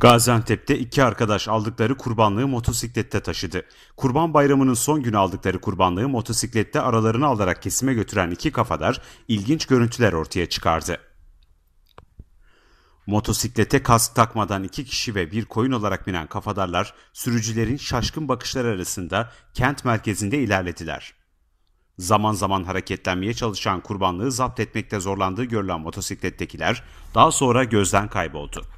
Gaziantep'te iki arkadaş aldıkları kurbanlığı motosiklette taşıdı. Kurban bayramının son günü aldıkları kurbanlığı motosiklette aralarını alarak kesime götüren iki kafadar ilginç görüntüler ortaya çıkardı. Motosiklete kask takmadan iki kişi ve bir koyun olarak binen kafadarlar sürücülerin şaşkın bakışları arasında kent merkezinde ilerlediler. Zaman zaman hareketlenmeye çalışan kurbanlığı zapt etmekte zorlandığı görülen motosiklettekiler daha sonra gözden kayboldu.